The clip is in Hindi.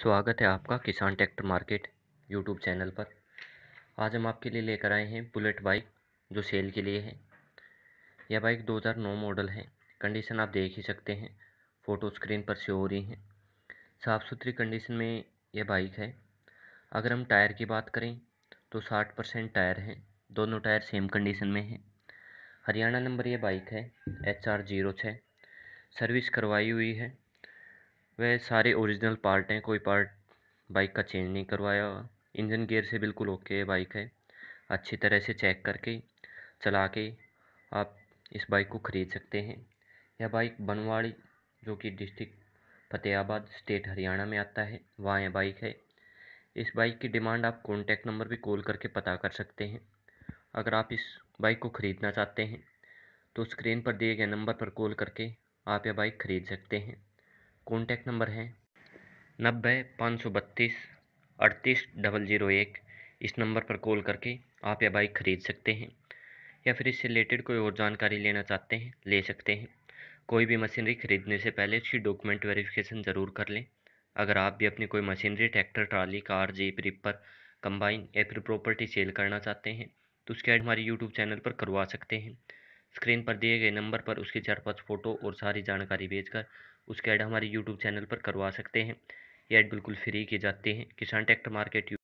स्वागत है आपका किसान ट्रैक्टर मार्केट यूट्यूब चैनल पर आज हम आपके लिए लेकर आए हैं बुलेट बाइक जो सेल के लिए है यह बाइक 2009 मॉडल है कंडीशन आप देख ही सकते हैं फ़ोटो स्क्रीन पर से हो रही है साफ़ सुथरी कंडीशन में यह बाइक है अगर हम टायर की बात करें तो 60 परसेंट टायर हैं दोनों टायर सेम कंडीशन में हैं हरियाणा नंबर यह बाइक है एच आर जीरो छः सर्विस करवाई हुई है वह सारे ओरिजिनल पार्ट हैं कोई पार्ट बाइक का चेंज नहीं करवाया हुआ इंजन गियर से बिल्कुल ओके बाइक है अच्छी तरह से चेक करके चला के आप इस बाइक को ख़रीद सकते हैं यह बाइक बनवाड़ी जो कि डिस्ट्रिक्ट फतेहाबाद स्टेट हरियाणा में आता है वहाँ यह बाइक है इस बाइक की डिमांड आप कॉन्टैक्ट नंबर भी कॉल करके पता कर सकते हैं अगर आप इस बाइक को ख़रीदना चाहते हैं तो स्क्रीन पर दिए गए नंबर पर कॉल करके आप यह बाइक ख़रीद सकते हैं कॉन्टैक्ट नंबर हैं नब्बे पाँच सौ बत्तीस अड़तीस डबल ज़ीरो एक इस नंबर पर कॉल करके आप यह बाइक ख़रीद सकते हैं या फिर इससे रिलेटेड कोई और जानकारी लेना चाहते हैं ले सकते हैं कोई भी मशीनरी ख़रीदने से पहले उसकी डॉक्यूमेंट वेरिफिकेशन ज़रूर कर लें अगर आप भी अपनी कोई machinery tractor trolley car jeep reaper combine या फिर प्रॉपर्टी सेल करना चाहते हैं तो उसके ऐड हमारे यूट्यूब चैनल पर करवा सकते हैं स्क्रीन पर दिए गए नंबर पर उसकी पाँच फ़ोटो और सारी जानकारी भेजकर उसके ऐड हमारे यूट्यूब चैनल पर करवा सकते हैं ये ऐड बिल्कुल फ्री की जाती हैं किसान ट्रैक्टर मार्केट